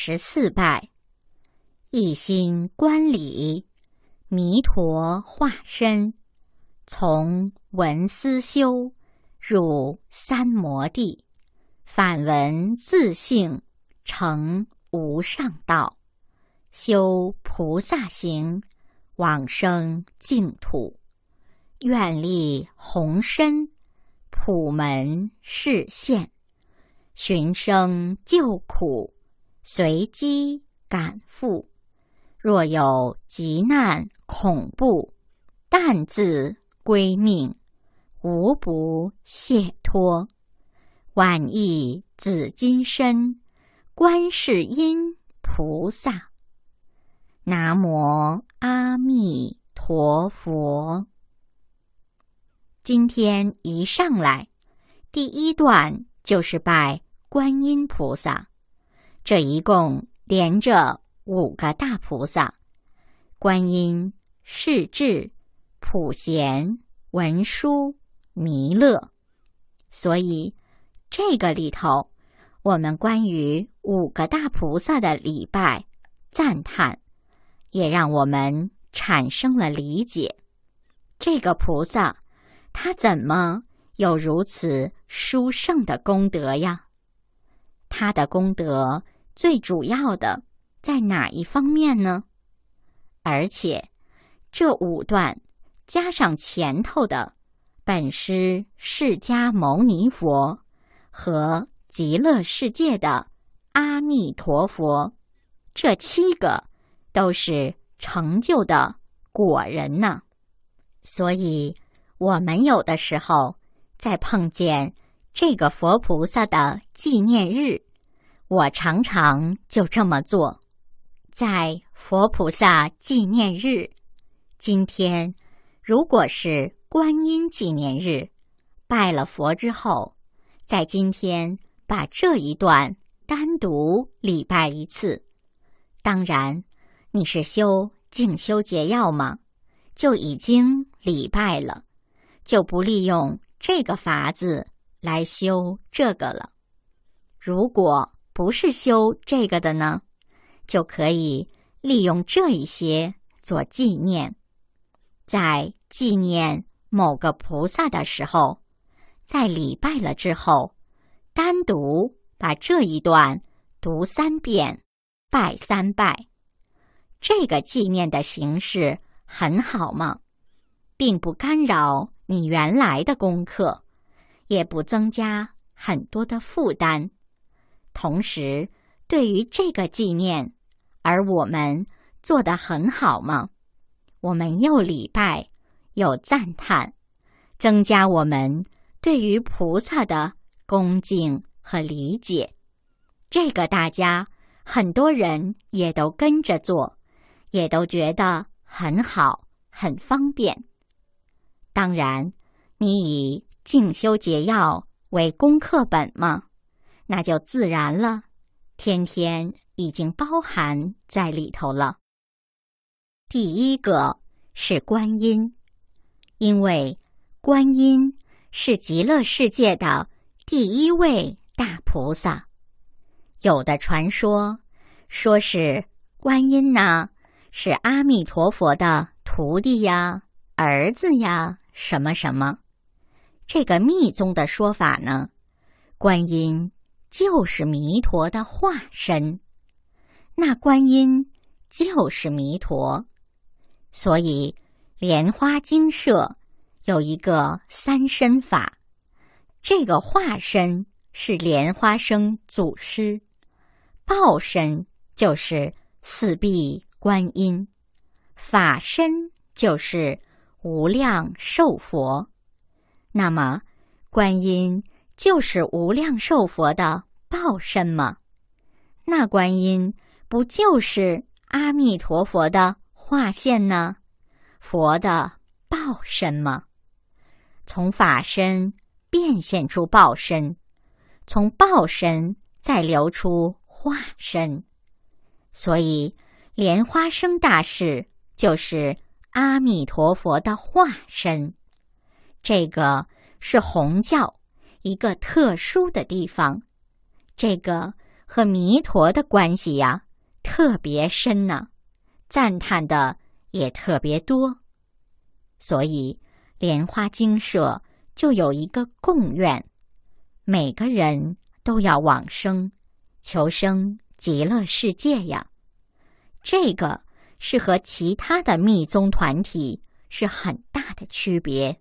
十四拜，一心观礼弥陀化身，从文思修入三摩地，反闻自性成无上道，修菩萨行往生净土，愿力宏深，普门示现，寻声救苦。随机赶赴，若有急难恐怖，但自归命，无不卸脱。万亿紫金身，观世音菩萨，南无阿弥陀佛。今天一上来，第一段就是拜观音菩萨。这一共连着五个大菩萨：观音、世智、普贤、文殊、弥勒。所以，这个里头，我们关于五个大菩萨的礼拜、赞叹，也让我们产生了理解：这个菩萨他怎么有如此殊胜的功德呀？他的功德。最主要的在哪一方面呢？而且，这五段加上前头的本师释迦牟尼佛和极乐世界的阿弥陀佛，这七个都是成就的果人呢。所以，我们有的时候在碰见这个佛菩萨的纪念日。我常常就这么做，在佛菩萨纪念日，今天如果是观音纪念日，拜了佛之后，在今天把这一段单独礼拜一次。当然，你是修静修解要吗？就已经礼拜了，就不利用这个法子来修这个了。如果。不是修这个的呢，就可以利用这一些做纪念。在纪念某个菩萨的时候，在礼拜了之后，单独把这一段读三遍，拜三拜。这个纪念的形式很好嘛，并不干扰你原来的功课，也不增加很多的负担。同时，对于这个纪念，而我们做得很好吗？我们又礼拜，又赞叹，增加我们对于菩萨的恭敬和理解。这个大家很多人也都跟着做，也都觉得很好，很方便。当然，你以《静修捷要》为功课本吗？那就自然了，天天已经包含在里头了。第一个是观音，因为观音是极乐世界的第一位大菩萨。有的传说说是观音呢，是阿弥陀佛的徒弟呀、儿子呀，什么什么。这个密宗的说法呢，观音。就是弥陀的化身，那观音就是弥陀，所以莲花精舍有一个三身法，这个化身是莲花生祖师，报身就是四臂观音，法身就是无量寿佛，那么观音。就是无量寿佛的报身吗？那观音不就是阿弥陀佛的化身呢？佛的报身吗？从法身变现出报身，从报身再流出化身。所以莲花生大士就是阿弥陀佛的化身。这个是红教。一个特殊的地方，这个和弥陀的关系呀特别深呢，赞叹的也特别多，所以莲花精舍就有一个共愿，每个人都要往生、求生极乐世界呀。这个是和其他的密宗团体是很大的区别。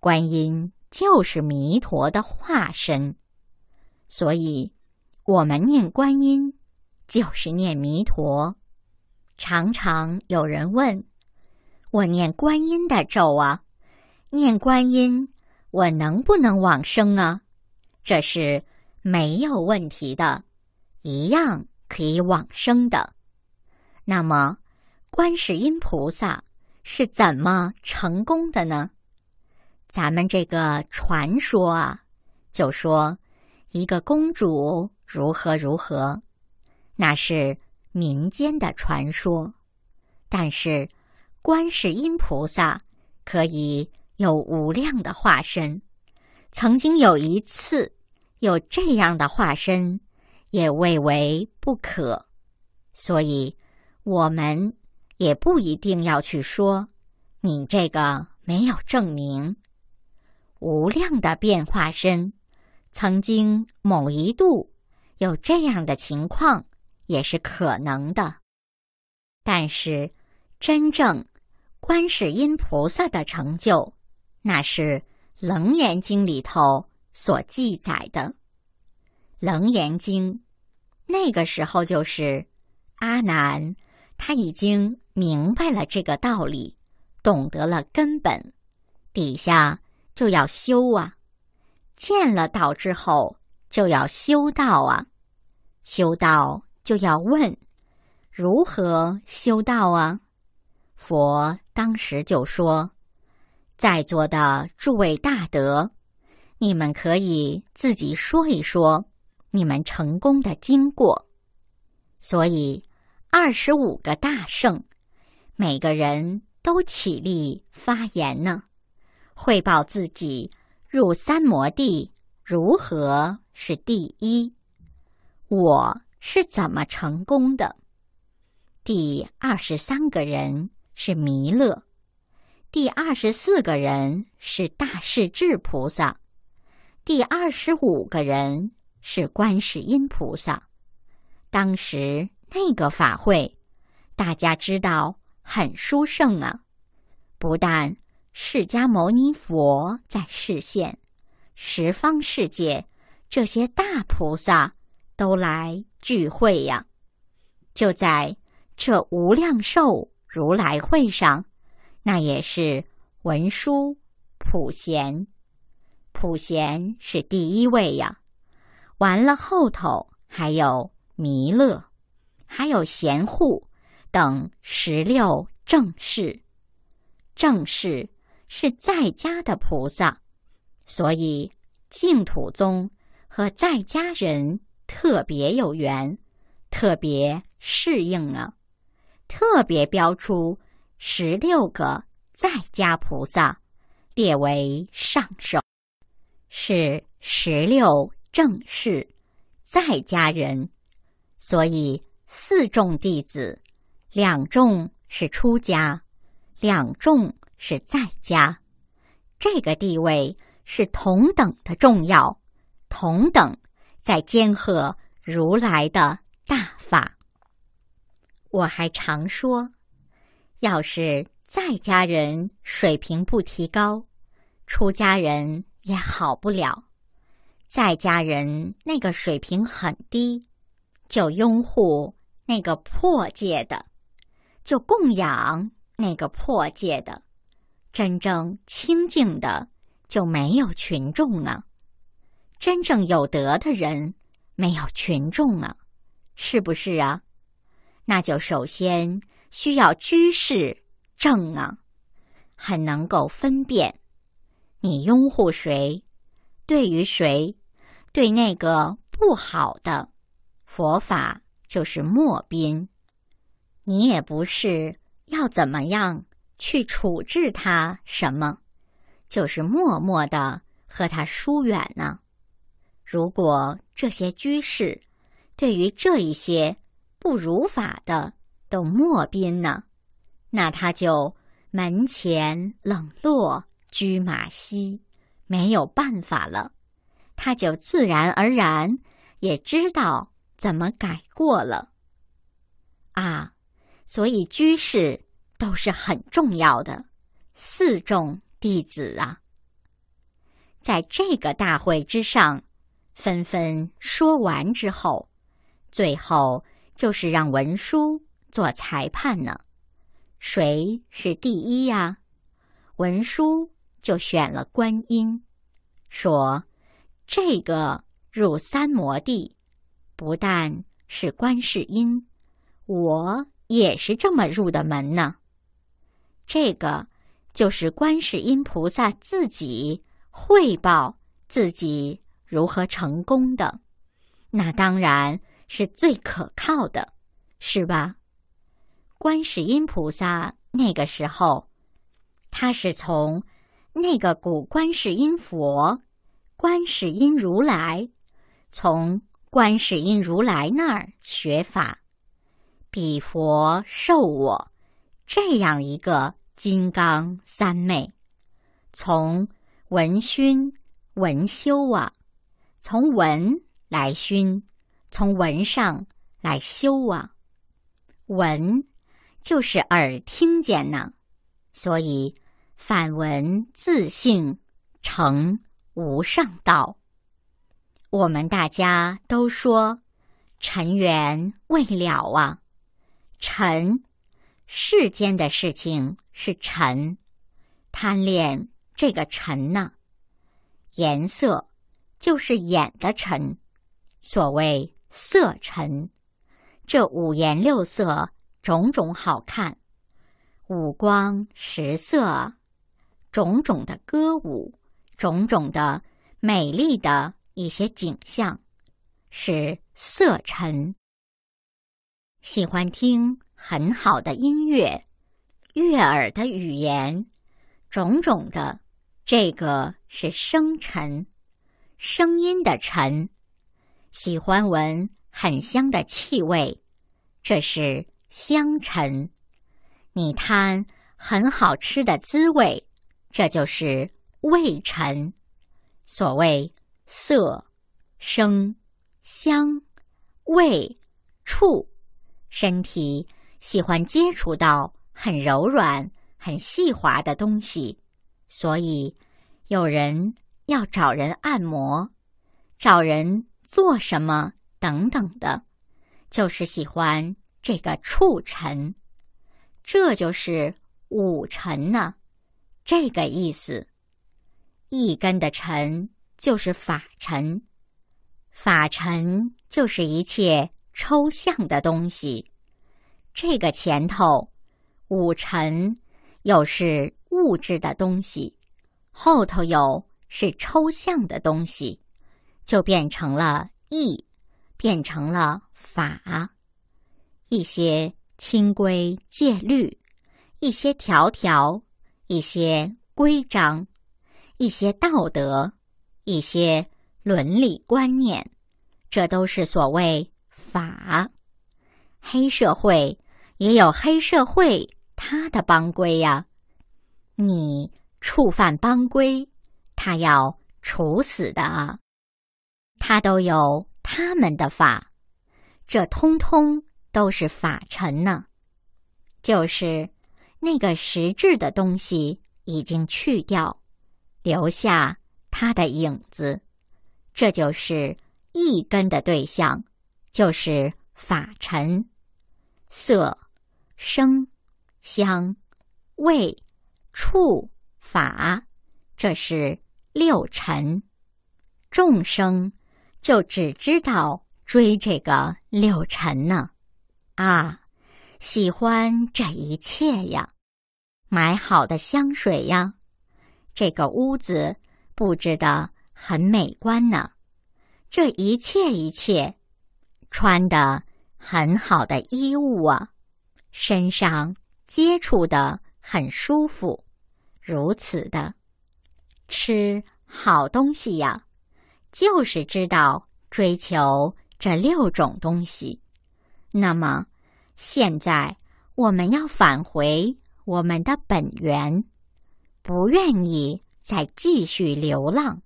观音。就是弥陀的化身，所以我们念观音就是念弥陀。常常有人问我念观音的咒啊，念观音我能不能往生啊？这是没有问题的，一样可以往生的。那么，观世音菩萨是怎么成功的呢？咱们这个传说啊，就说一个公主如何如何，那是民间的传说。但是，观世音菩萨可以有无量的化身，曾经有一次有这样的化身，也未为不可。所以，我们也不一定要去说你这个没有证明。无量的变化身，曾经某一度有这样的情况，也是可能的。但是，真正观世音菩萨的成就，那是《楞严经》里头所记载的。《楞严经》，那个时候就是阿难，他已经明白了这个道理，懂得了根本底下。就要修啊！见了道之后，就要修道啊！修道就要问，如何修道啊？佛当时就说：“在座的诸位大德，你们可以自己说一说你们成功的经过。”所以，二十五个大圣，每个人都起立发言呢。汇报自己入三摩地如何是第一，我是怎么成功的？第二十三个人是弥勒，第二十四个人是大势至菩萨，第二十五个人是观世音菩萨。当时那个法会，大家知道很殊胜啊，不但。释迦牟尼佛在示现，十方世界这些大菩萨都来聚会呀。就在这无量寿如来会上，那也是文殊、普贤、普贤是第一位呀。完了后头还有弥勒，还有贤护等十六正士，正士。是在家的菩萨，所以净土宗和在家人特别有缘，特别适应啊。特别标出十六个在家菩萨列为上首，是十六正式在家人。所以四众弟子，两众是出家，两众。是在家，这个地位是同等的重要，同等在兼和如来的大法。我还常说，要是在家人水平不提高，出家人也好不了。在家人那个水平很低，就拥护那个破戒的，就供养那个破戒的。真正清净的就没有群众啊！真正有德的人没有群众啊，是不是啊？那就首先需要居士正啊，很能够分辨你拥护谁，对于谁，对那个不好的佛法就是莫宾，你也不是要怎么样。去处置他什么，就是默默的和他疏远呢。如果这些居士对于这一些不如法的都莫宾呢，那他就门前冷落车马稀，没有办法了，他就自然而然也知道怎么改过了啊。所以居士。都是很重要的四众弟子啊，在这个大会之上，纷纷说完之后，最后就是让文殊做裁判呢。谁是第一呀？文殊就选了观音，说：“这个入三摩地，不但是观世音，我也是这么入的门呢。”这个就是观世音菩萨自己汇报自己如何成功的，那当然是最可靠的，是吧？观世音菩萨那个时候，他是从那个古观世音佛、观世音如来，从观世音如来那儿学法，彼佛授我这样一个。金刚三昧，从闻熏闻修啊，从闻来熏，从闻上来修啊。闻就是耳听见呢，所以反闻自性成无上道。我们大家都说尘缘未了啊，尘世间的事情。是尘，贪恋这个尘呢？颜色就是眼的尘，所谓色尘。这五颜六色，种种好看，五光十色，种种的歌舞，种种的美丽的一些景象，是色尘。喜欢听很好的音乐。悦耳的语言，种种的，这个是声沉，声音的沉，喜欢闻很香的气味，这是香尘。你贪很好吃的滋味，这就是味沉，所谓色、声、香、味、触，身体喜欢接触到。很柔软、很细滑的东西，所以有人要找人按摩，找人做什么等等的，就是喜欢这个触尘。这就是五尘呢，这个意思。一根的尘就是法尘，法尘就是一切抽象的东西。这个前头。五尘又是物质的东西，后头有是抽象的东西，就变成了义，变成了法。一些清规戒律，一些条条，一些规章，一些道德，一些伦理观念，这都是所谓法。黑社会也有黑社会。他的帮规呀，你触犯帮规，他要处死的。啊。他都有他们的法，这通通都是法尘呢。就是那个实质的东西已经去掉，留下它的影子，这就是一根的对象，就是法尘、色、声。香、味、触、法，这是六尘。众生就只知道追这个六尘呢，啊，喜欢这一切呀，买好的香水呀，这个屋子布置的很美观呢，这一切一切，穿的很好的衣物啊，身上。接触的很舒服，如此的吃好东西呀，就是知道追求这六种东西。那么现在我们要返回我们的本源，不愿意再继续流浪，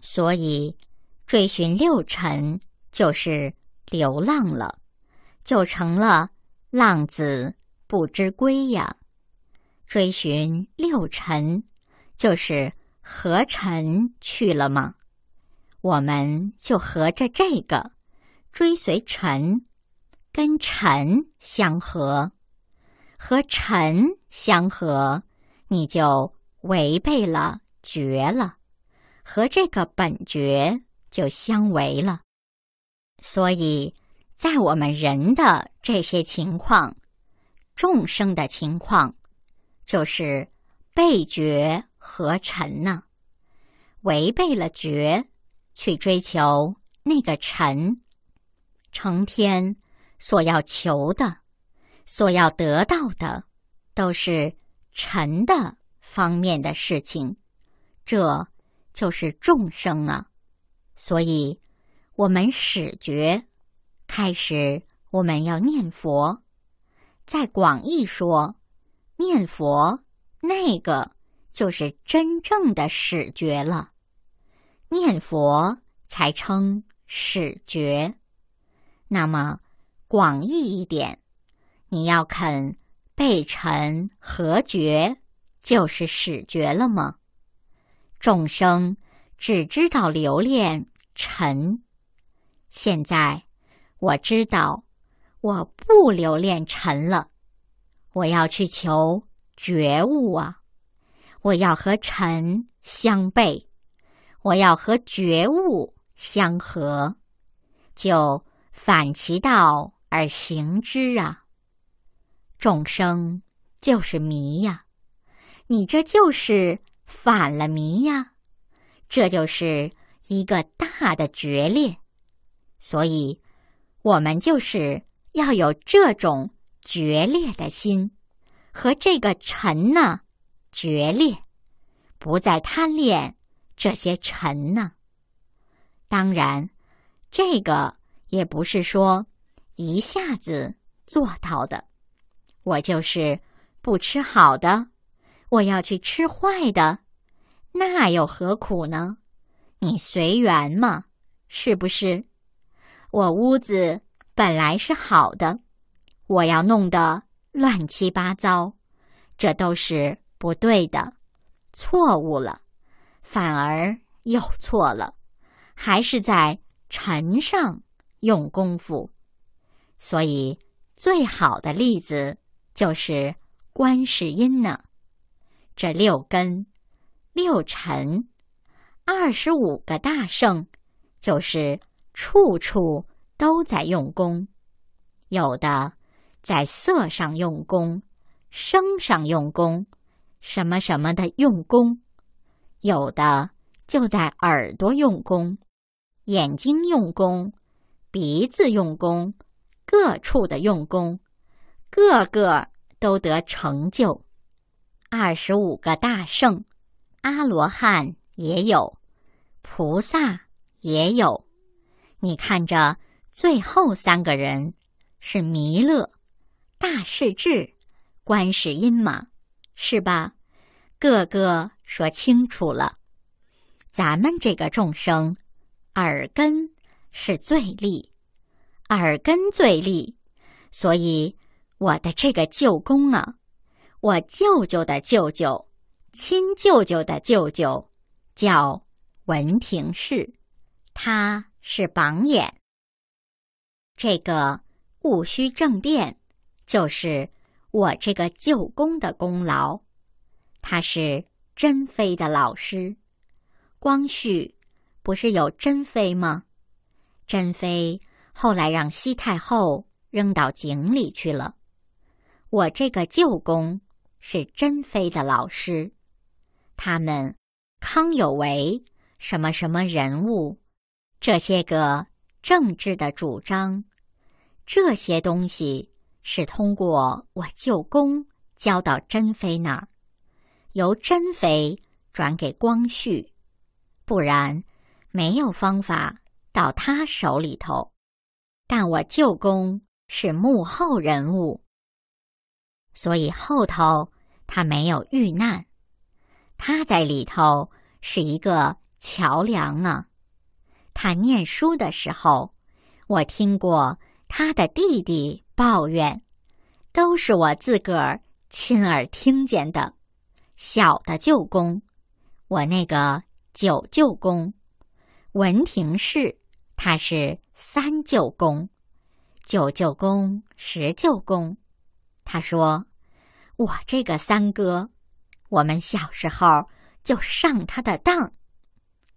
所以追寻六尘就是流浪了，就成了浪子。不知归呀，追寻六尘，就是和尘去了吗？我们就合着这个，追随尘，跟尘相合，和尘相合，你就违背了，绝了，和这个本觉就相违了。所以在我们人的这些情况。众生的情况，就是被觉和尘呢，违背了觉，去追求那个尘，成天所要求的、所要得到的，都是尘的方面的事情，这就是众生啊。所以，我们始觉开始，我们要念佛。在广义说，念佛那个就是真正的始觉了，念佛才称始觉。那么广义一点，你要肯背尘合觉，就是始觉了吗？众生只知道留恋尘，现在我知道。我不留恋尘了，我要去求觉悟啊！我要和尘相背，我要和觉悟相合，就反其道而行之啊！众生就是迷呀，你这就是反了迷呀，这就是一个大的决裂，所以，我们就是。要有这种决裂的心，和这个尘呢决裂，不再贪恋这些尘呢。当然，这个也不是说一下子做到的。我就是不吃好的，我要去吃坏的，那又何苦呢？你随缘嘛，是不是？我屋子。本来是好的，我要弄得乱七八糟，这都是不对的，错误了，反而又错了，还是在尘上用功夫。所以，最好的例子就是观世音呢。这六根、六尘、二十五个大圣，就是处处。都在用功，有的在色上用功，声上用功，什么什么的用功；有的就在耳朵用功，眼睛用功，鼻子用功，各处的用功，个个都得成就。二十五个大圣，阿罗汉也有，菩萨也有，你看着。最后三个人是弥勒、大势至、观世音嘛，是吧？个个说清楚了，咱们这个众生耳根是最利，耳根最利，所以我的这个舅公啊，我舅舅的舅舅，亲舅舅的舅舅叫文廷式，他是榜眼。这个戊戌政变，就是我这个舅公的功劳。他是珍妃的老师。光绪不是有珍妃吗？珍妃后来让西太后扔到井里去了。我这个舅公是珍妃的老师。他们康有为什么什么人物？这些个政治的主张。这些东西是通过我舅公交到珍妃那儿，由珍妃转给光绪，不然没有方法到他手里头。但我舅公是幕后人物，所以后头他没有遇难，他在里头是一个桥梁呢。他念书的时候，我听过。他的弟弟抱怨：“都是我自个儿亲耳听见的。小的舅公，我那个九舅公，文廷氏，他是三舅公，九舅公、十舅公。他说，我这个三哥，我们小时候就上他的当。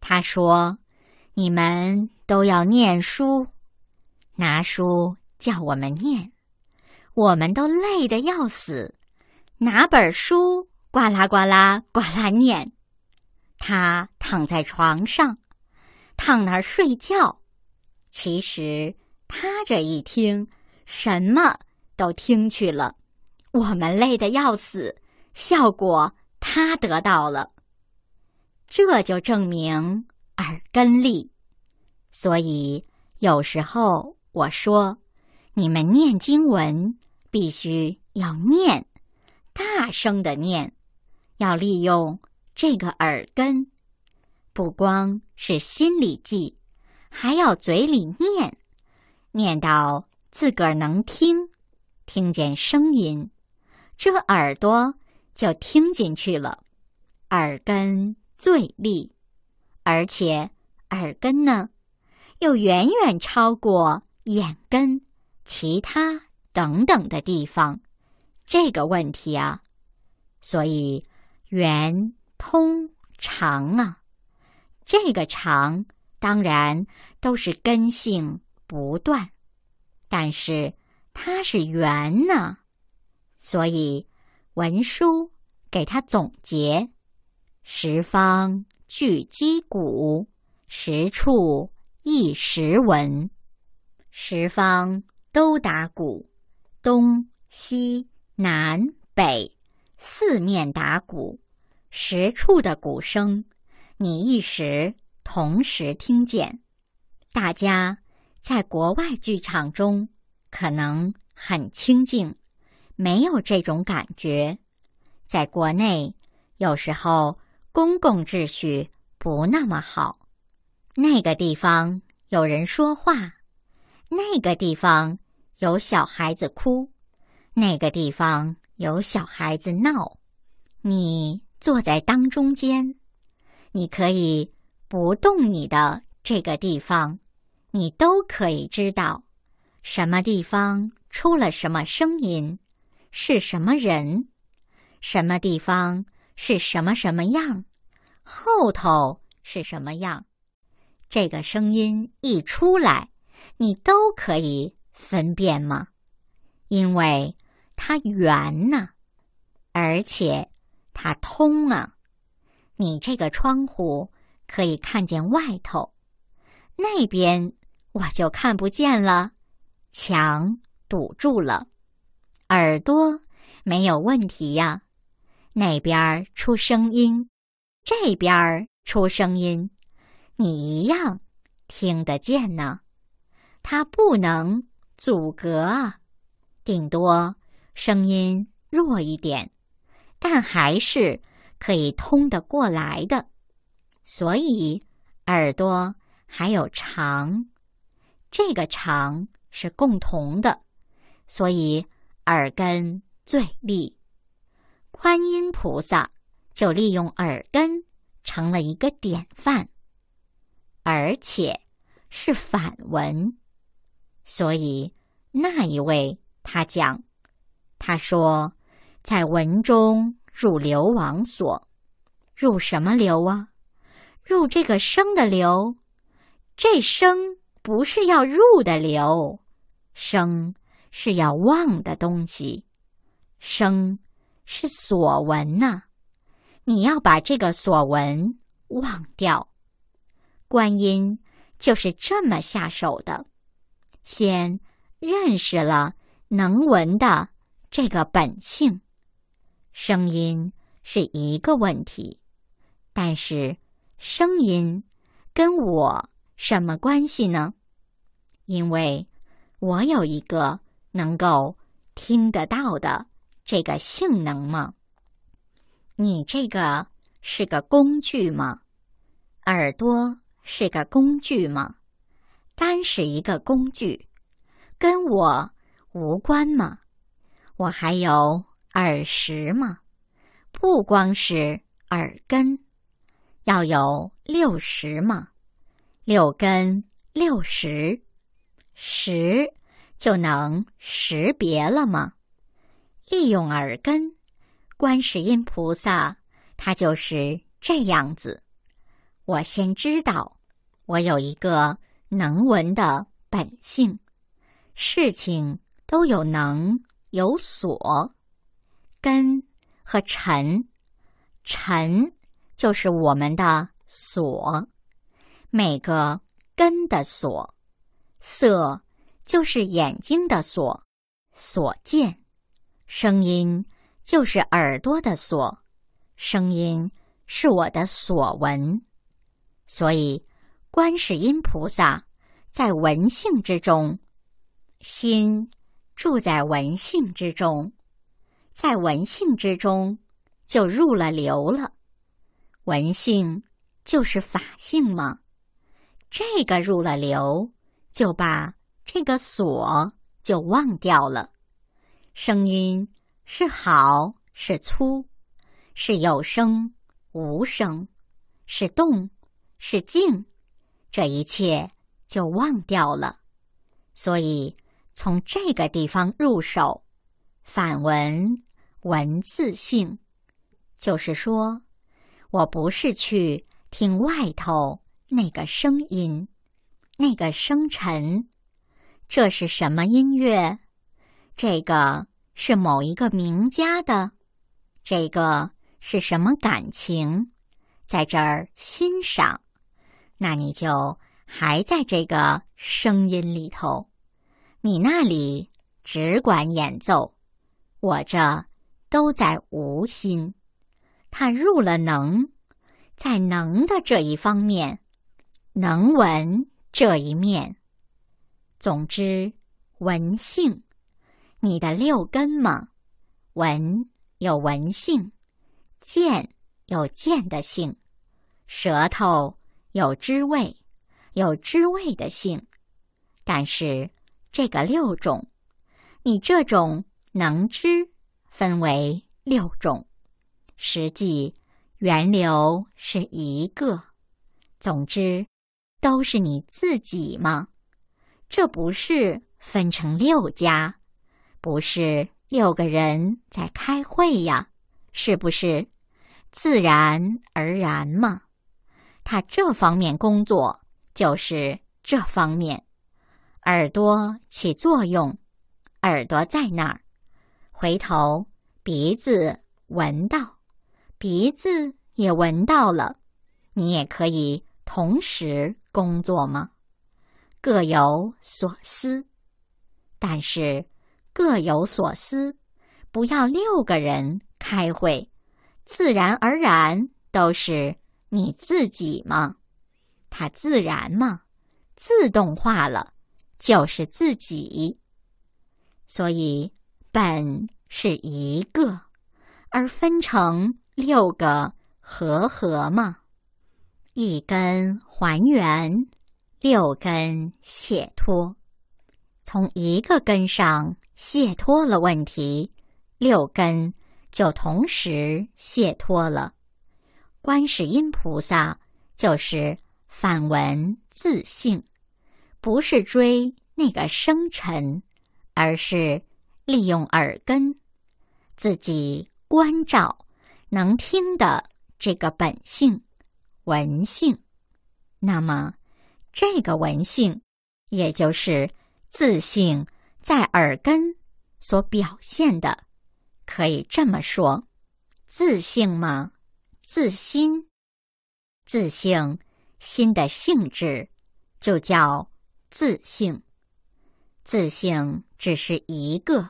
他说，你们都要念书。”拿书叫我们念，我们都累得要死。拿本书呱啦呱啦呱啦念，他躺在床上躺那儿睡觉。其实他这一听，什么都听去了。我们累得要死，效果他得到了。这就证明耳根力。所以有时候。我说：“你们念经文必须要念，大声的念，要利用这个耳根，不光是心里记，还要嘴里念，念到自个儿能听，听见声音，这耳朵就听进去了。耳根最利，而且耳根呢，又远远超过。”眼根、其他等等的地方，这个问题啊，所以圆通长啊，这个长当然都是根性不断，但是它是圆呢，所以文书给他总结：十方聚积谷，十处一时文。十方都打鼓，东西南北四面打鼓，十处的鼓声，你一时同时听见。大家在国外剧场中可能很清静，没有这种感觉。在国内，有时候公共秩序不那么好，那个地方有人说话。那个地方有小孩子哭，那个地方有小孩子闹。你坐在当中间，你可以不动你的这个地方，你都可以知道什么地方出了什么声音，是什么人，什么地方是什么什么样，后头是什么样。这个声音一出来。你都可以分辨吗？因为它圆呢，而且它通啊。你这个窗户可以看见外头，那边我就看不见了，墙堵住了。耳朵没有问题呀，那边出声音，这边出声音，你一样听得见呢。它不能阻隔啊，顶多声音弱一点，但还是可以通得过来的。所以耳朵还有长，这个长是共同的，所以耳根最利。观音菩萨就利用耳根成了一个典范，而且是反文。所以，那一位他讲，他说，在文中入流王所，入什么流啊？入这个生的流，这生不是要入的流，生是要忘的东西，生是所闻呐。你要把这个所闻忘掉，观音就是这么下手的。先认识了能闻的这个本性，声音是一个问题，但是声音跟我什么关系呢？因为我有一个能够听得到的这个性能吗？你这个是个工具吗？耳朵是个工具吗？单是一个工具，跟我无关吗？我还有耳识吗？不光是耳根，要有六识吗？六根六十，识就能识别了吗？利用耳根，观世音菩萨他就是这样子。我先知道，我有一个。能闻的本性，事情都有能、有所、根和尘。尘就是我们的所，每个根的所。色就是眼睛的所，所见；声音就是耳朵的所，声音是我的所闻。所以。观世音菩萨在文性之中，心住在文性之中，在文性之中就入了流了。文性就是法性嘛？这个入了流，就把这个锁就忘掉了。声音是好是粗，是有声无声，是动是静。这一切就忘掉了，所以从这个地方入手，反文文字性，就是说，我不是去听外头那个声音，那个声尘，这是什么音乐？这个是某一个名家的，这个是什么感情？在这儿欣赏。那你就还在这个声音里头，你那里只管演奏，我这都在无心。他入了能，在能的这一方面，能文这一面，总之文性。你的六根嘛，文有文性，见有见的性，舌头。有知味，有知味的性，但是这个六种，你这种能知分为六种，实际源流是一个。总之，都是你自己吗？这不是分成六家，不是六个人在开会呀？是不是？自然而然嘛。他这方面工作就是这方面，耳朵起作用，耳朵在那儿，回头鼻子闻到，鼻子也闻到了，你也可以同时工作吗？各有所思，但是各有所思，不要六个人开会，自然而然都是。你自己嘛，它自然嘛，自动化了就是自己。所以本是一个，而分成六个和合嘛，一根还原，六根解脱。从一个根上解脱了问题，六根就同时解脱了。观世音菩萨就是反闻自性，不是追那个生尘，而是利用耳根自己关照能听的这个本性闻性。那么，这个闻性也就是自性在耳根所表现的。可以这么说，自性吗？自心、自性、心的性质就叫自性。自性只是一个，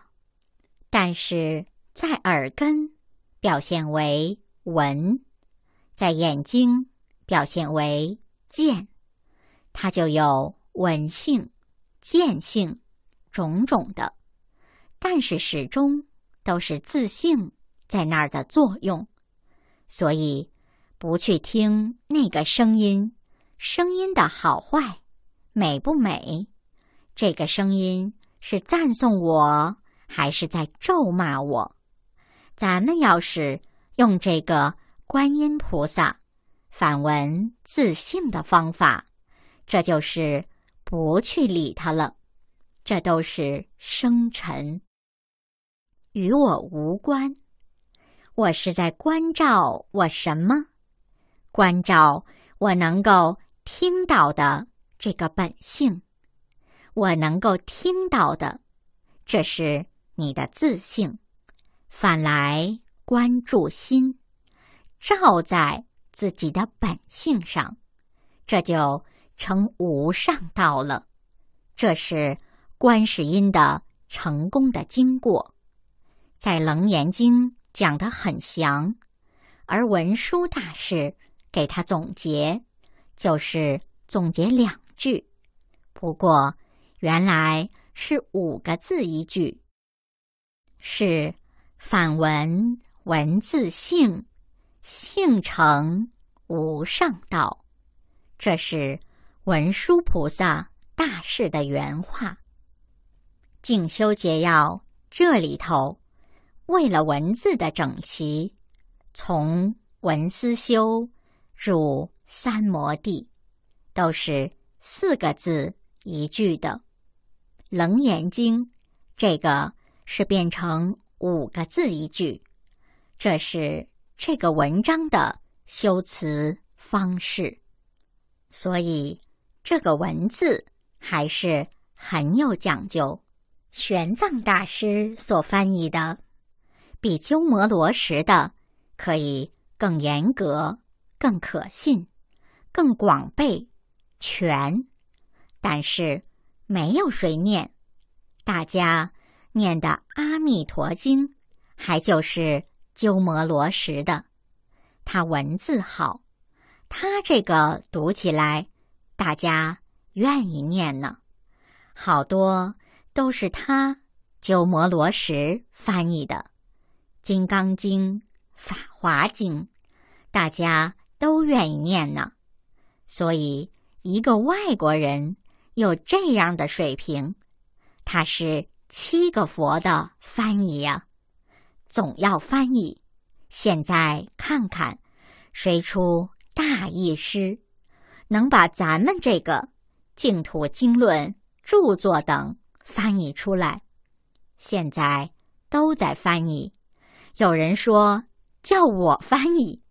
但是在耳根表现为闻，在眼睛表现为见，它就有闻性、见性种种的，但是始终都是自性在那儿的作用。所以，不去听那个声音，声音的好坏、美不美，这个声音是赞颂我，还是在咒骂我？咱们要是用这个观音菩萨反文自信的方法，这就是不去理他了。这都是生尘，与我无关。我是在关照我什么？关照我能够听到的这个本性，我能够听到的，这是你的自信。反来关注心，照在自己的本性上，这就成无上道了。这是观世音的成功的经过，在《楞严经》。讲的很详，而文殊大师给他总结，就是总结两句。不过原来是五个字一句，是反文文字性性成无上道。这是文殊菩萨大士的原话，《静修解要》这里头。为了文字的整齐，从《文思修》《入三摩地》都是四个字一句的，《楞严经》这个是变成五个字一句，这是这个文章的修辞方式。所以，这个文字还是很有讲究。玄奘大师所翻译的。比鸠摩罗什的可以更严格、更可信、更广备、全，但是没有谁念。大家念的《阿弥陀经》还就是鸠摩罗什的，他文字好，他这个读起来大家愿意念呢。好多都是他鸠摩罗什翻译的。《金刚经》《法华经》，大家都愿意念呢。所以，一个外国人有这样的水平，他是七个佛的翻译呀。总要翻译。现在看看，谁出大意师，能把咱们这个净土经论著作等翻译出来？现在都在翻译。有人说叫我翻译，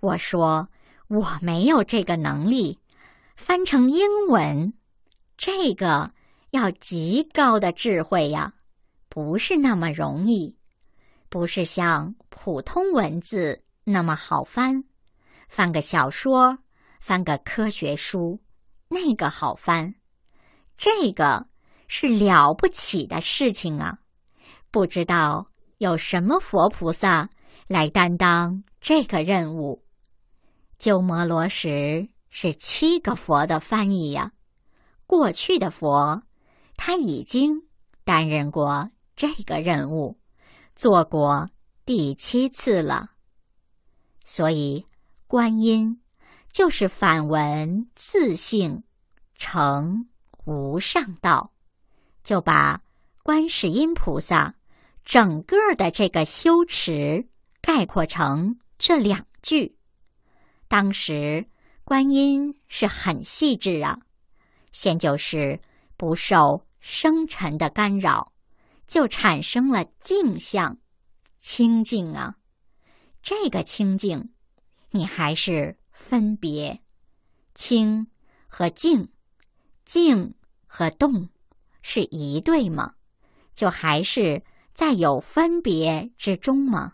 我说我没有这个能力。翻成英文，这个要极高的智慧呀，不是那么容易，不是像普通文字那么好翻。翻个小说，翻个科学书，那个好翻。这个是了不起的事情啊，不知道。有什么佛菩萨来担当这个任务？鸠摩罗什是七个佛的翻译呀。过去的佛，他已经担任过这个任务，做过第七次了。所以，观音就是反文自性成无上道，就把观世音菩萨。整个的这个修持概括成这两句，当时观音是很细致啊。先就是不受生尘的干扰，就产生了静相、清净啊。这个清净，你还是分别清和静，静和动是一对吗？就还是。在有分别之中吗？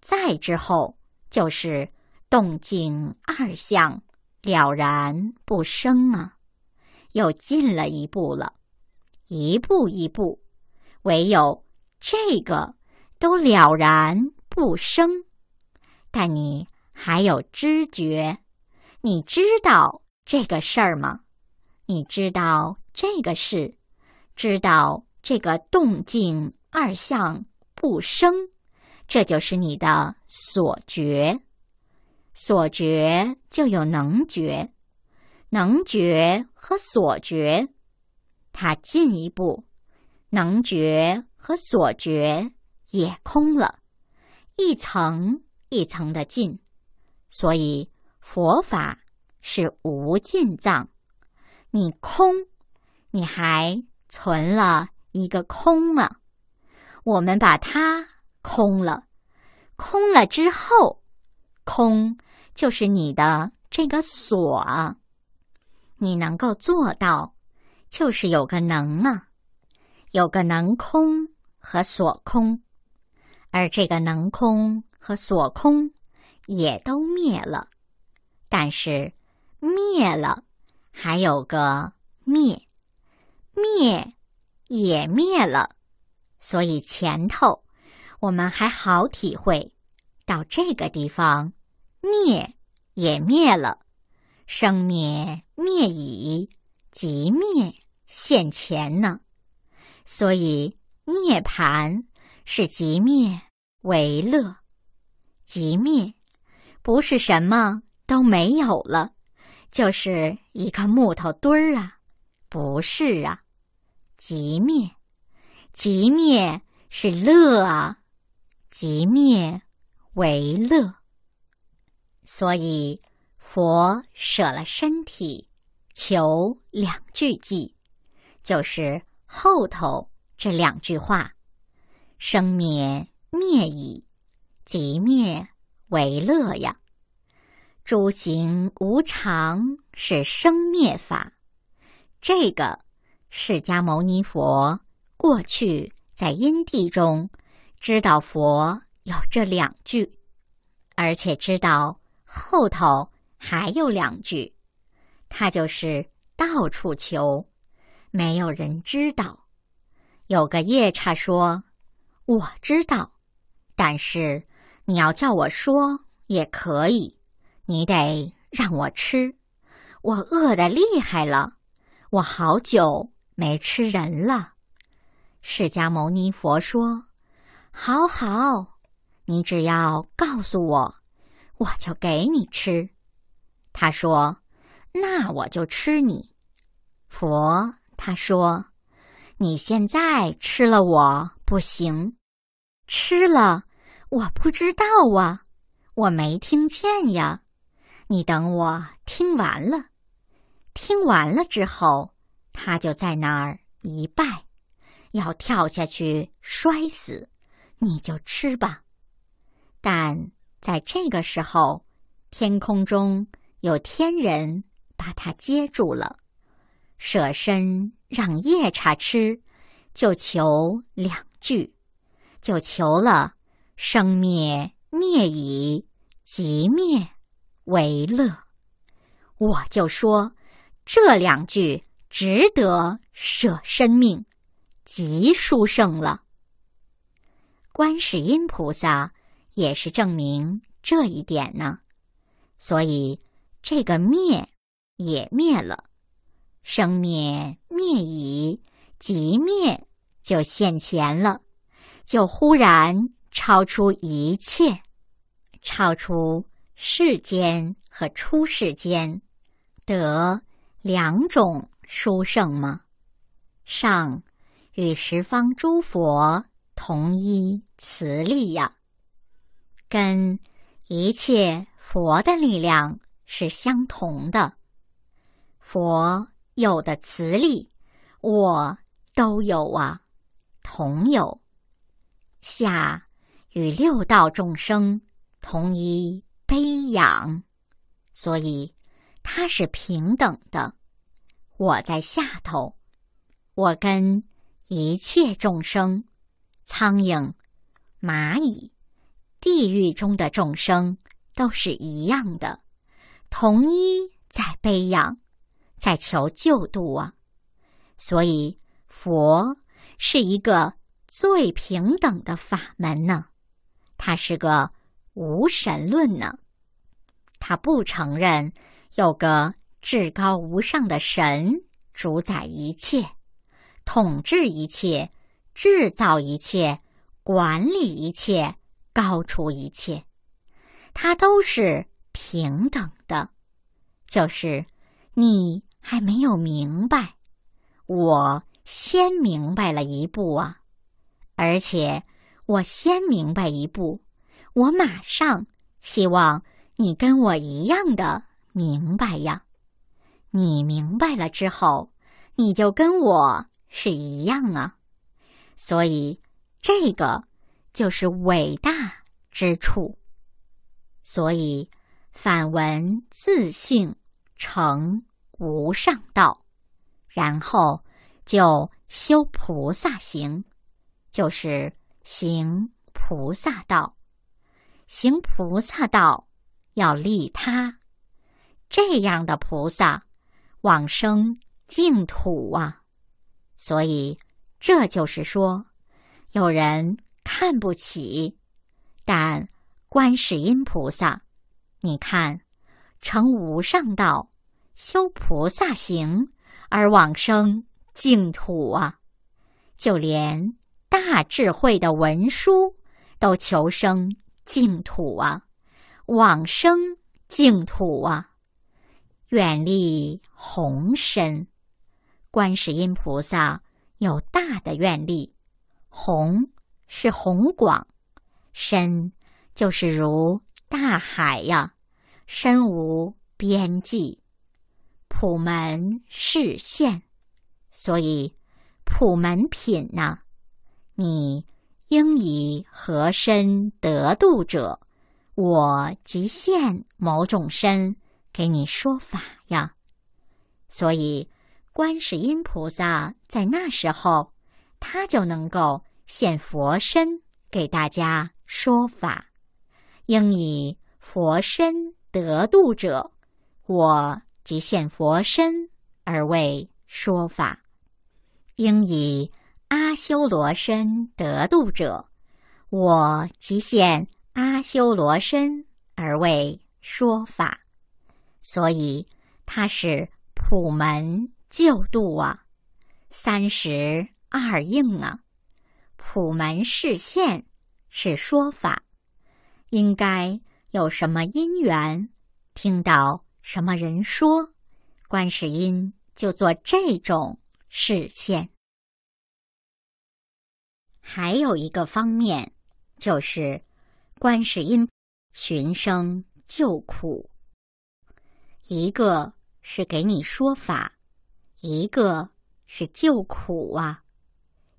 再之后就是动静二相，了然不生啊！又进了一步了，一步一步，唯有这个都了然不生。但你还有知觉，你知道这个事儿吗？你知道这个事，知道这个动静。二相不生，这就是你的所觉。所觉就有能觉，能觉和所觉，它进一步，能觉和所觉也空了，一层一层的进，所以佛法是无尽藏。你空，你还存了一个空吗？我们把它空了，空了之后，空就是你的这个锁，你能够做到，就是有个能嘛，有个能空和锁空，而这个能空和锁空也都灭了，但是灭了还有个灭，灭也灭了。所以前头，我们还好体会，到这个地方，灭也灭了，生灭灭矣，即灭现前呢。所以涅盘是即灭为乐，即灭不是什么都没有了，就是一个木头墩儿啊，不是啊，即灭。即灭是乐，即灭为乐。所以佛舍了身体，求两句偈，就是后头这两句话：生灭灭已，即灭为乐呀。诸行无常是生灭法，这个释迦牟尼佛。过去在阴地中，知道佛有这两句，而且知道后头还有两句。他就是到处求，没有人知道。有个夜叉说：“我知道，但是你要叫我说也可以，你得让我吃，我饿的厉害了，我好久没吃人了。”释迦牟尼佛说：“好好，你只要告诉我，我就给你吃。”他说：“那我就吃你。”佛他说：“你现在吃了我不行，吃了我不知道啊，我没听见呀。你等我听完了，听完了之后，他就在那儿一拜。”要跳下去摔死，你就吃吧。但在这个时候，天空中有天人把他接住了，舍身让夜叉吃，就求两句，就求了生灭灭以即灭为乐。我就说这两句值得舍身命。极殊胜了。观世音菩萨也是证明这一点呢，所以这个灭也灭了，生灭灭已，即灭就现前了，就忽然超出一切，超出世间和出世间得两种殊胜吗？上。与十方诸佛同一慈力呀，跟一切佛的力量是相同的。佛有的慈力，我都有啊，同有。下与六道众生同一悲仰，所以它是平等的。我在下头，我跟。一切众生，苍蝇、蚂蚁、地狱中的众生，都是一样的，同一在悲仰，在求救度啊。所以，佛是一个最平等的法门呢。他是个无神论呢，他不承认有个至高无上的神主宰一切。统治一切，制造一切，管理一切，高出一切，它都是平等的。就是你还没有明白，我先明白了一步啊！而且我先明白一步，我马上希望你跟我一样的明白呀！你明白了之后，你就跟我。是一样啊，所以这个就是伟大之处。所以反闻自性成无上道，然后就修菩萨行，就是行菩萨道。行菩萨道要利他，这样的菩萨往生净土啊。所以，这就是说，有人看不起，但观世音菩萨，你看，成无上道，修菩萨行，而往生净土啊。就连大智慧的文殊，都求生净土啊，往生净土啊，远离红尘。观世音菩萨有大的愿力，宏是宏广，深就是如大海呀，深无边际。普门是现，所以普门品呢，你应以何身得度者，我即现某种身给你说法呀。所以。观世音菩萨在那时候，他就能够现佛身给大家说法。应以佛身得度者，我即现佛身而为说法；应以阿修罗身得度者，我即现阿修罗身而为说法。所以他是普门。旧度啊，三十二应啊，普门示现是说法，应该有什么因缘，听到什么人说，观世音就做这种视现。还有一个方面，就是观世音寻声救苦，一个是给你说法。一个是救苦啊，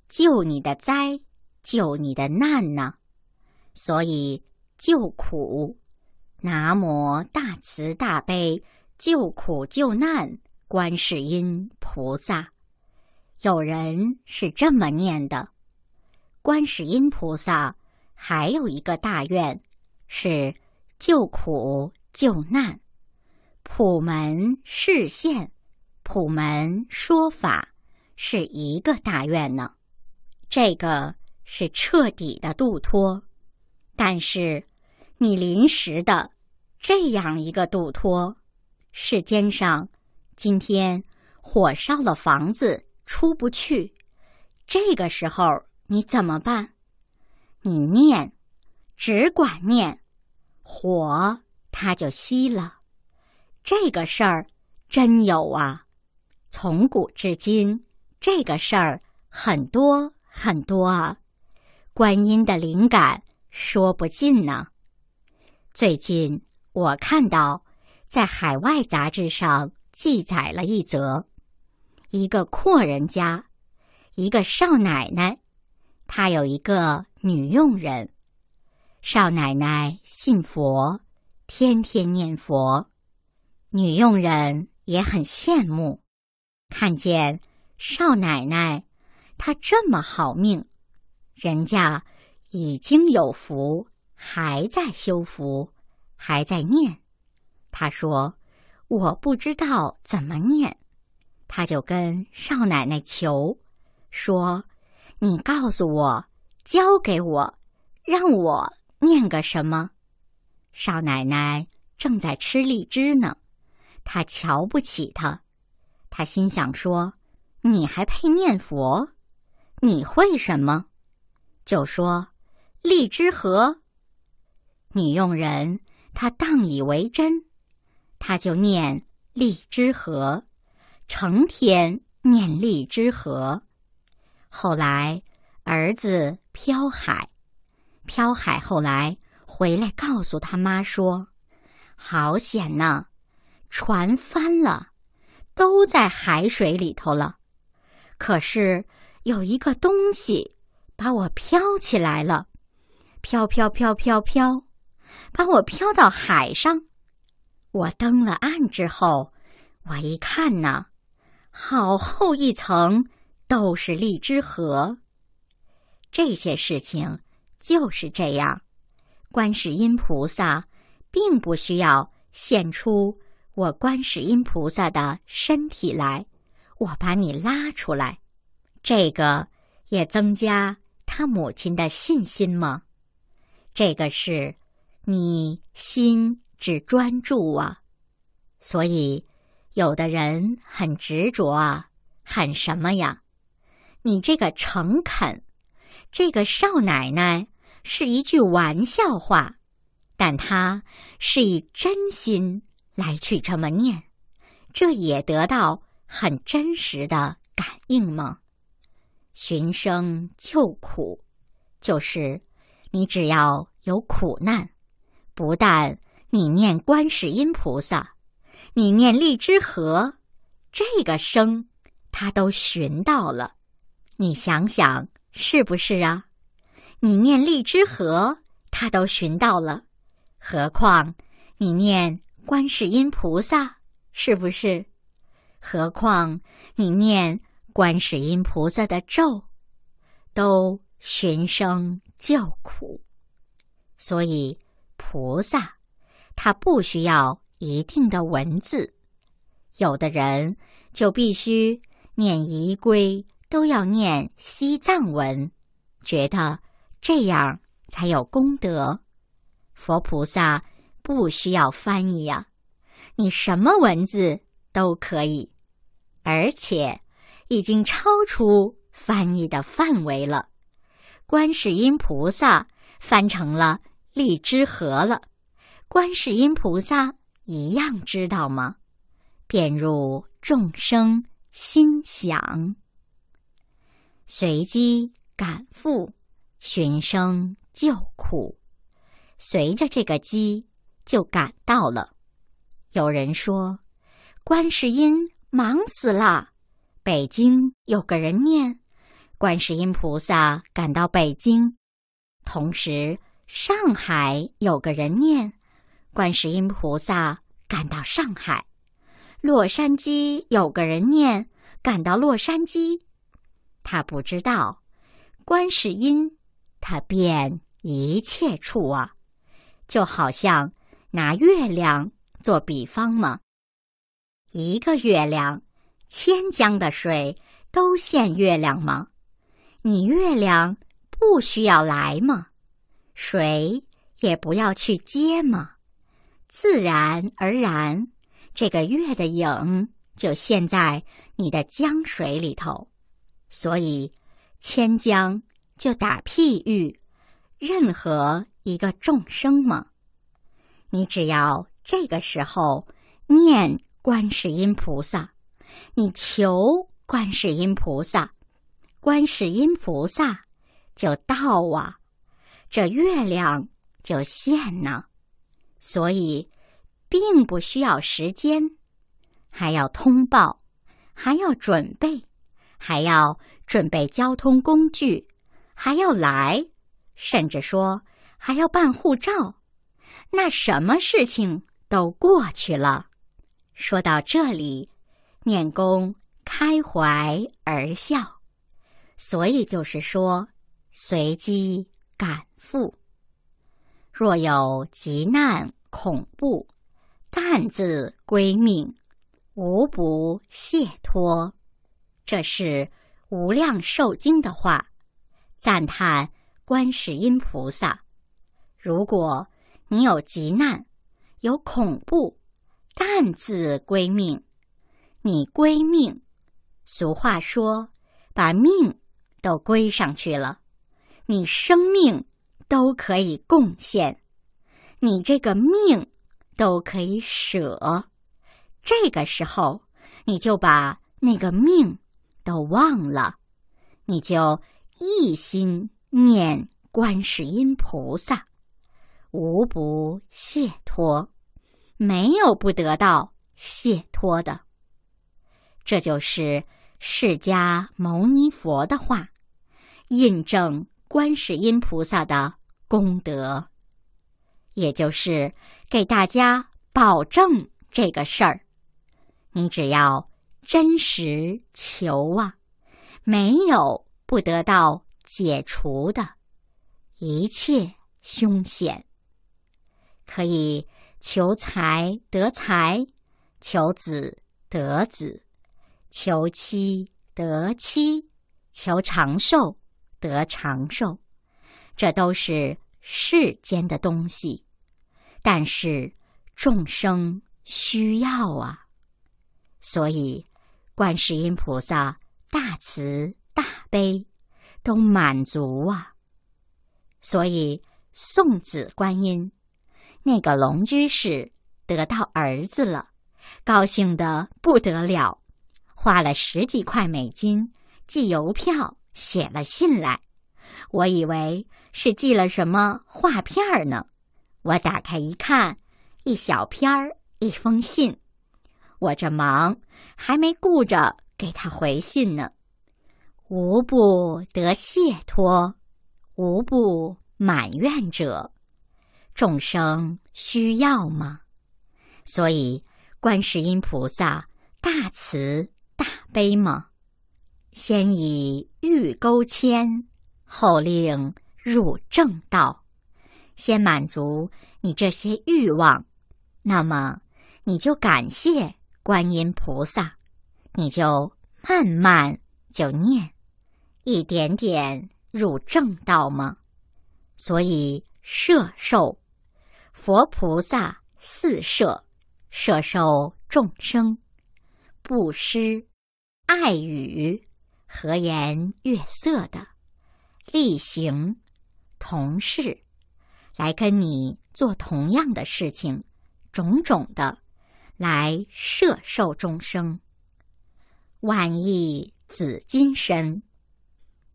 救你的灾，救你的难呢。所以救苦，南无大慈大悲救苦救难观世音菩萨。有人是这么念的：观世音菩萨还有一个大愿，是救苦救难，普门示现。虎门说法是一个大院呢，这个是彻底的渡托，但是你临时的这样一个渡托，世间上今天火烧了房子出不去，这个时候你怎么办？你念，只管念，火它就熄了。这个事儿真有啊。从古至今，这个事儿很多很多啊！观音的灵感说不尽呢。最近我看到，在海外杂志上记载了一则：一个阔人家，一个少奶奶，她有一个女佣人。少奶奶信佛，天天念佛，女佣人也很羡慕。看见少奶奶，她这么好命，人家已经有福，还在修福，还在念。他说：“我不知道怎么念。”他就跟少奶奶求说：“你告诉我，教给我，让我念个什么？”少奶奶正在吃荔枝呢，她瞧不起他。他心想说：“你还配念佛？你会什么？”就说：“荔枝核。”女佣人她当以为真，她就念“荔枝核”，成天念“荔枝核”。后来儿子飘海，飘海后来回来告诉他妈说：“好险呢，船翻了。”都在海水里头了，可是有一个东西把我飘起来了，飘飘飘飘飘，把我飘到海上。我登了岸之后，我一看呢，好厚一层都是荔枝核。这些事情就是这样，观世音菩萨并不需要现出。我观世音菩萨的身体来，我把你拉出来，这个也增加他母亲的信心吗？这个是，你心只专注啊，所以有的人很执着啊，很什么呀？你这个诚恳，这个少奶奶是一句玩笑话，但她是以真心。来去这么念，这也得到很真实的感应吗？寻声救苦，就是你只要有苦难，不但你念观世音菩萨，你念《荔枝河》，这个声他都寻到了。你想想是不是啊？你念《荔枝河》，他都寻到了，何况你念？观世音菩萨是不是？何况你念观世音菩萨的咒，都循声叫苦。所以菩萨他不需要一定的文字，有的人就必须念仪规，都要念西藏文，觉得这样才有功德。佛菩萨。不需要翻译呀，你什么文字都可以，而且已经超出翻译的范围了。观世音菩萨翻成了荔枝核了，观世音菩萨一样知道吗？便入众生心想，随机赶赴寻声救苦，随着这个机。就赶到了。有人说，观世音忙死了。北京有个人念，观世音菩萨赶到北京；同时，上海有个人念，观世音菩萨赶到上海；洛杉矶有个人念，赶到洛杉矶。他不知道，观世音他遍一切处啊，就好像。拿月亮做比方吗？一个月亮，千江的水都羡月亮吗？你月亮不需要来吗？谁也不要去接吗？自然而然，这个月的影就现在你的江水里头。所以，千江就打譬喻，任何一个众生吗？你只要这个时候念观世音菩萨，你求观世音菩萨，观世音菩萨就到啊，这月亮就现呢。所以，并不需要时间，还要通报，还要准备，还要准备交通工具，还要来，甚至说还要办护照。那什么事情都过去了。说到这里，念公开怀而笑。所以就是说，随机赶赴，若有急难恐怖，但自归命，无不谢脱。这是无量寿经的话，赞叹观世音菩萨。如果。你有急难，有恐怖，但自归命。你归命。俗话说：“把命都归上去了，你生命都可以贡献，你这个命都可以舍。”这个时候，你就把那个命都忘了，你就一心念观世音菩萨。无不解脱，没有不得到解脱的。这就是释迦牟尼佛的话，印证观世音菩萨的功德，也就是给大家保证这个事儿：你只要真实求啊，没有不得到解除的一切凶险。可以求财得财，求子得子，求妻得妻，求长寿得长寿，这都是世间的东西。但是众生需要啊，所以观世音菩萨大慈大悲都满足啊。所以送子观音。那个龙居士得到儿子了，高兴得不得了，花了十几块美金寄邮票，写了信来。我以为是寄了什么画片儿呢，我打开一看，一小篇儿一封信。我这忙还没顾着给他回信呢，无不得谢托，无不满愿者。众生需要吗？所以观世音菩萨大慈大悲吗？先以欲勾牵，后令入正道。先满足你这些欲望，那么你就感谢观音菩萨，你就慢慢就念，一点点入正道吗？所以摄受。佛菩萨四摄，摄受众生，布施、爱语、和颜悦色的，力行同事，来跟你做同样的事情，种种的来摄受众生。万亿紫金身，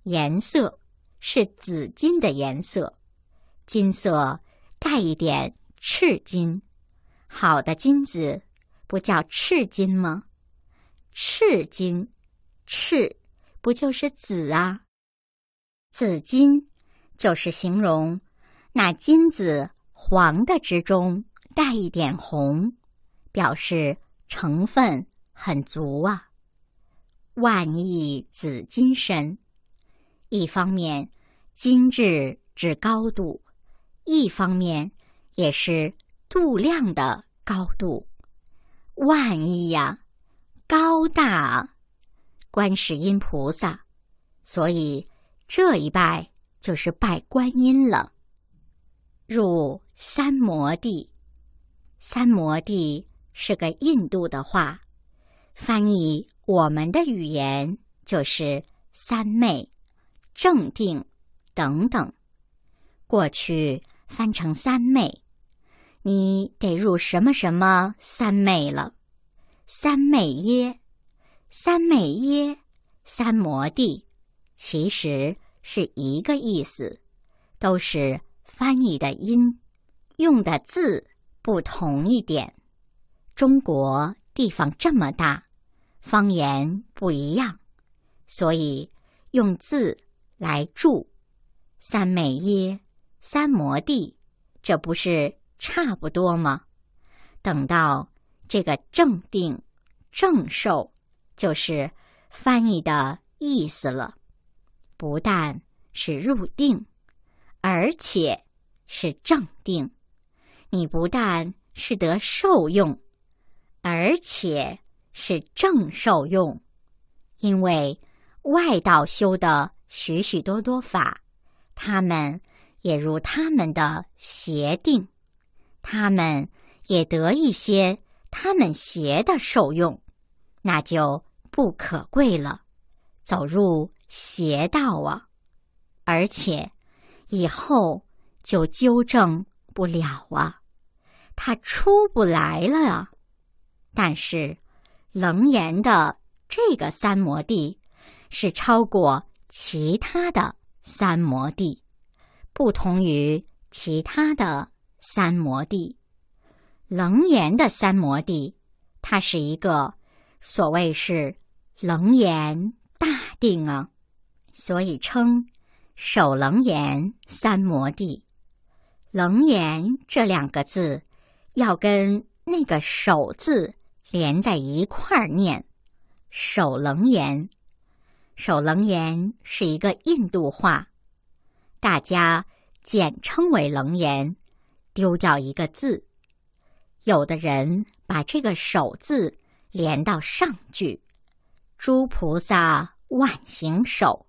颜色是紫金的颜色，金色。带一点赤金，好的金子不叫赤金吗？赤金，赤不就是紫啊？紫金就是形容那金子黄的之中带一点红，表示成分很足啊。万亿紫金身，一方面金质指高度。一方面也是度量的高度，万一呀，高大观世音菩萨，所以这一拜就是拜观音了。入三摩地，三摩地是个印度的话，翻译我们的语言就是三昧、正定等等，过去。翻成三昧，你得入什么什么三昧了？三昧耶，三昧耶，三摩地，其实是一个意思，都是翻译的音，用的字不同一点。中国地方这么大，方言不一样，所以用字来注三昧耶。三摩地，这不是差不多吗？等到这个正定正受，就是翻译的意思了。不但是入定，而且是正定。你不但是得受用，而且是正受用。因为外道修的许许多多法，他们。也如他们的协定，他们也得一些他们邪的受用，那就不可贵了。走入邪道啊，而且以后就纠正不了啊，他出不来了啊。但是，楞严的这个三摩地是超过其他的三摩地。不同于其他的三摩地，楞严的三摩地，它是一个所谓是楞严大定啊，所以称守楞严三摩地。楞严这两个字要跟那个守字连在一块儿念，守楞严，守楞严是一个印度话。大家简称为“楞严”，丢掉一个字。有的人把这个“手”字连到上句，“诸菩萨万行手”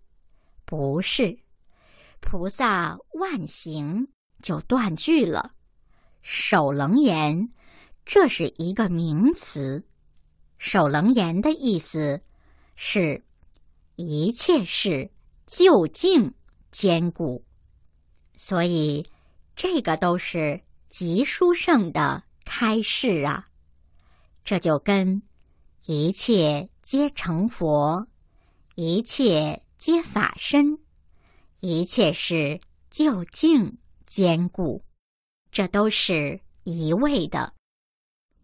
不是“菩萨万行”就断句了。“手楞严”这是一个名词，“手楞严”的意思是“一切事究竟”。坚固，所以这个都是极殊胜的开示啊！这就跟一切皆成佛，一切皆法身，一切是究竟坚固，这都是一味的。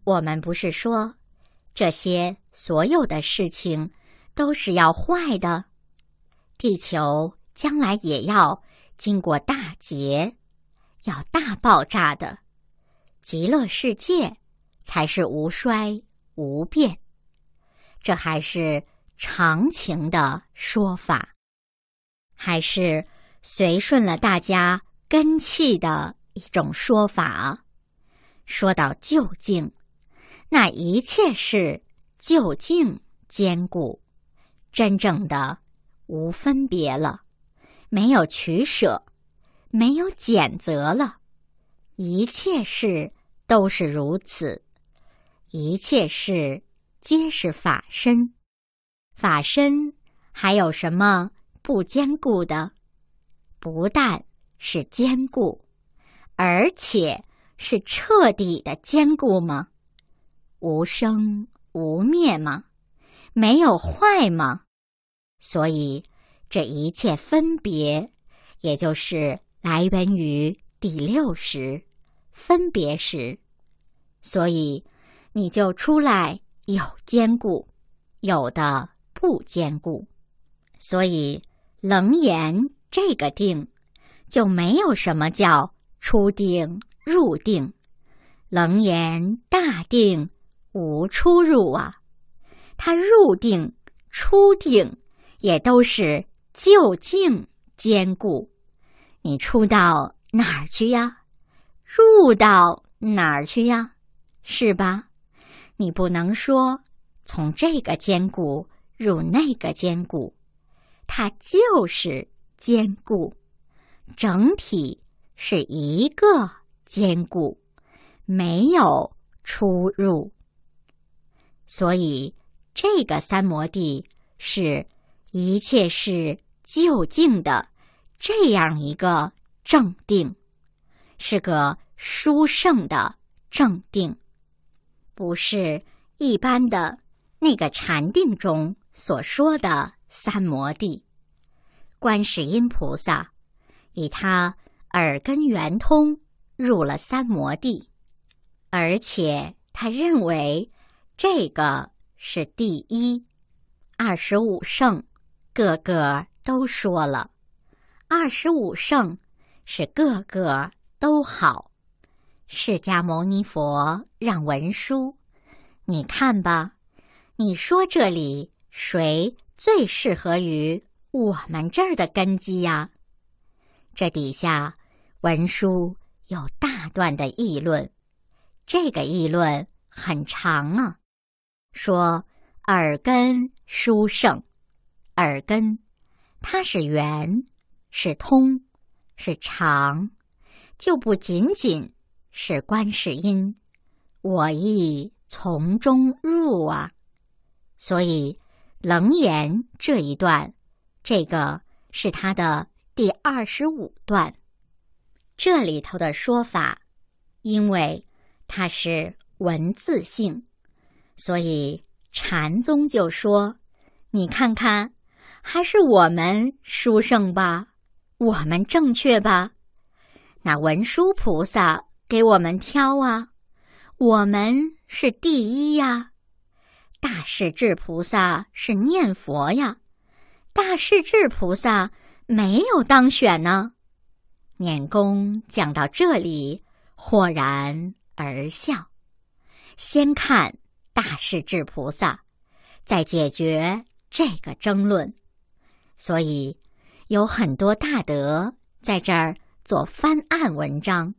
我们不是说这些所有的事情都是要坏的，地球。将来也要经过大劫，要大爆炸的极乐世界才是无衰无变。这还是常情的说法，还是随顺了大家根气的一种说法。说到究竟，那一切是究竟坚固，真正的无分别了。没有取舍，没有拣择了，一切事都是如此，一切事皆是法身，法身还有什么不坚固的？不但是坚固，而且是彻底的坚固吗？无生无灭吗？没有坏吗？所以。这一切分别，也就是来源于第六识分别识，所以你就出来有坚固，有的不坚固。所以楞严这个定，就没有什么叫出定入定，楞严大定无出入啊。它入定、出定也都是。究竟坚固，你出到哪儿去呀？入到哪儿去呀？是吧？你不能说从这个坚固入那个坚固，它就是坚固，整体是一个坚固，没有出入。所以这个三摩地是，一切是。究竟的这样一个正定，是个殊胜的正定，不是一般的那个禅定中所说的三摩地。观世音菩萨以他耳根圆通入了三摩地，而且他认为这个是第一二十五圣个个。都说了，二十五圣是个个都好。释迦牟尼佛让文殊，你看吧，你说这里谁最适合于我们这儿的根基呀？这底下文殊有大段的议论，这个议论很长啊，说耳根殊胜，耳根。它是圆，是通，是长，就不仅仅是观世音，我亦从中入啊。所以《楞严》这一段，这个是它的第二十五段。这里头的说法，因为它是文字性，所以禅宗就说：“你看看。”还是我们书圣吧，我们正确吧？那文殊菩萨给我们挑啊，我们是第一呀。大势至菩萨是念佛呀，大势至菩萨没有当选呢。念公讲到这里豁然而笑，先看大势至菩萨，再解决这个争论。所以，有很多大德在这儿做翻案文章。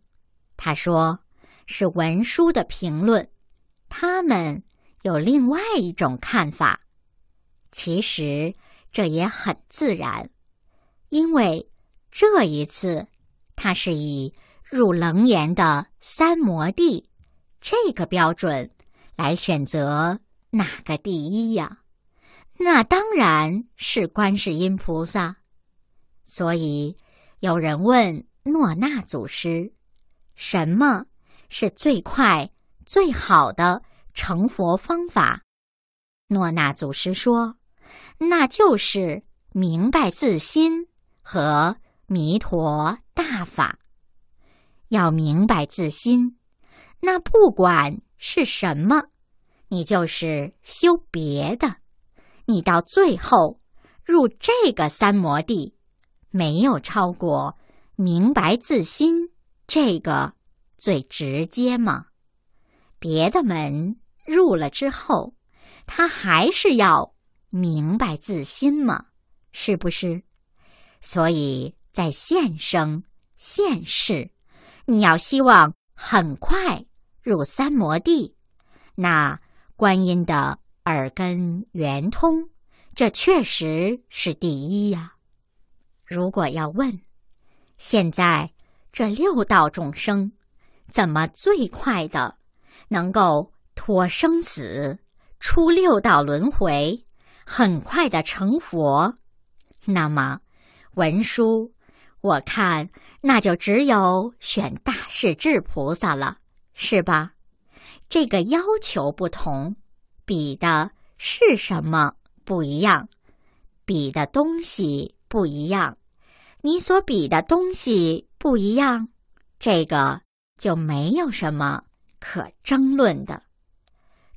他说是文书的评论，他们有另外一种看法。其实这也很自然，因为这一次他是以入楞严的三摩地这个标准来选择哪个第一呀。那当然是观世音菩萨。所以，有人问诺那祖师：“什么是最快、最好的成佛方法？”诺那祖师说：“那就是明白自心和弥陀大法。要明白自心，那不管是什么，你就是修别的。”你到最后入这个三摩地，没有超过明白自心，这个最直接吗？别的门入了之后，他还是要明白自心吗？是不是？所以在现生现世，你要希望很快入三摩地，那观音的。耳根圆通，这确实是第一呀。如果要问，现在这六道众生怎么最快的能够脱生死、出六道轮回，很快的成佛？那么，文殊，我看那就只有选大势至菩萨了，是吧？这个要求不同。比的是什么不一样？比的东西不一样，你所比的东西不一样，这个就没有什么可争论的。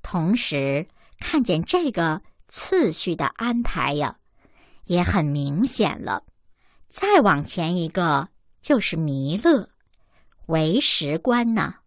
同时，看见这个次序的安排呀，也很明显了。再往前一个就是弥勒为时观呢。